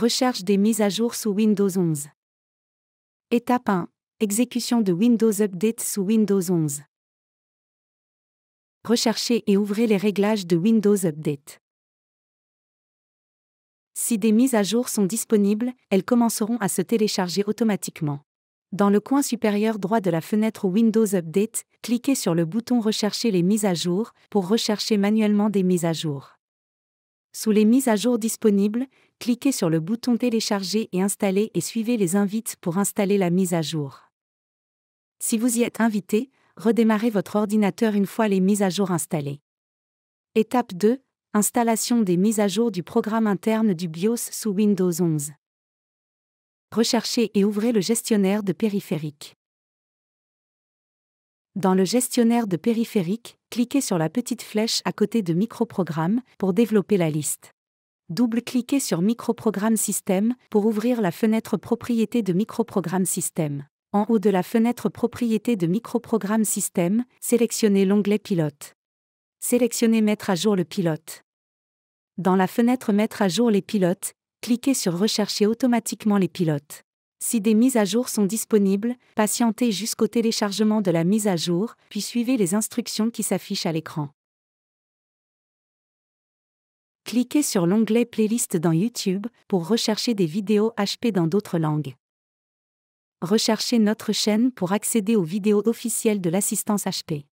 Recherche des mises à jour sous Windows 11. Étape 1. Exécution de Windows Update sous Windows 11. Recherchez et ouvrez les réglages de Windows Update. Si des mises à jour sont disponibles, elles commenceront à se télécharger automatiquement. Dans le coin supérieur droit de la fenêtre Windows Update, cliquez sur le bouton Rechercher les mises à jour pour rechercher manuellement des mises à jour. Sous les mises à jour disponibles, cliquez sur le bouton Télécharger et installer et suivez les invites pour installer la mise à jour. Si vous y êtes invité, redémarrez votre ordinateur une fois les mises à jour installées. Étape 2. Installation des mises à jour du programme interne du BIOS sous Windows 11. Recherchez et ouvrez le gestionnaire de périphériques. Dans le gestionnaire de périphériques, cliquez sur la petite flèche à côté de Microprogramme pour développer la liste. Double-cliquez sur Microprogramme Système pour ouvrir la fenêtre Propriétés de Microprogramme Système. En haut de la fenêtre Propriétés de Microprogramme Système, sélectionnez l'onglet Pilote. Sélectionnez Mettre à jour le pilote. Dans la fenêtre Mettre à jour les pilotes, cliquez sur Rechercher automatiquement les pilotes. Si des mises à jour sont disponibles, patientez jusqu'au téléchargement de la mise à jour, puis suivez les instructions qui s'affichent à l'écran. Cliquez sur l'onglet Playlist dans YouTube pour rechercher des vidéos HP dans d'autres langues. Recherchez notre chaîne pour accéder aux vidéos officielles de l'assistance HP.